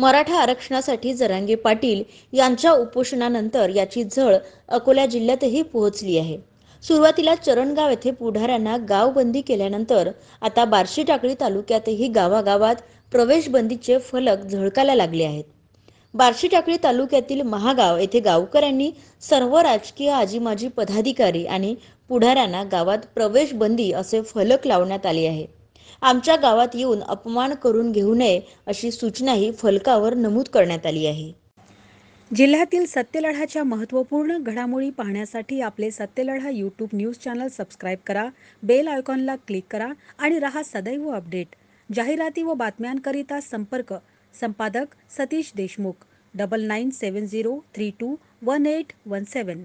मराठा आरक्षणासाठी जरांगे पाटील यांच्या उपोषणानंतर याची झळ अकोला जिल्ह्यातही पोहोचली आहे सुरुवातीला चरणगाव येथे पुढाऱ्यांना गावबंदी केल्यानंतर आता बार्शी टाकळी तालुक्यातही गावागावात प्रवेश बंदीचे फलक झळकायला लागले आहेत बार्शी टाकळी तालुक्यातील महागाव येथे गावकऱ्यांनी सर्व राजकीय आजीमाजी पदाधिकारी आणि पुढाऱ्यांना गावात प्रवेश बंदी असे फलक लावण्यात आले आहे आमच्या गावात येऊन अपमान करून घेऊ नये अशी सूचनाही फलकावर नमूद करण्यात आली आहे जिल्ह्यातील सत्यलढाच्या महत्त्वपूर्ण घडामोडी पाहण्यासाठी आपले Satyaladha YouTube news channel subscribe करा बेल आयकॉनला क्लिक करा आणि रहा सदैव अपडेट जाहिराती व बातम्यांकरिता संपर्क संपादक Satish Deshmukh double nine seven zero three two one eight one सेवन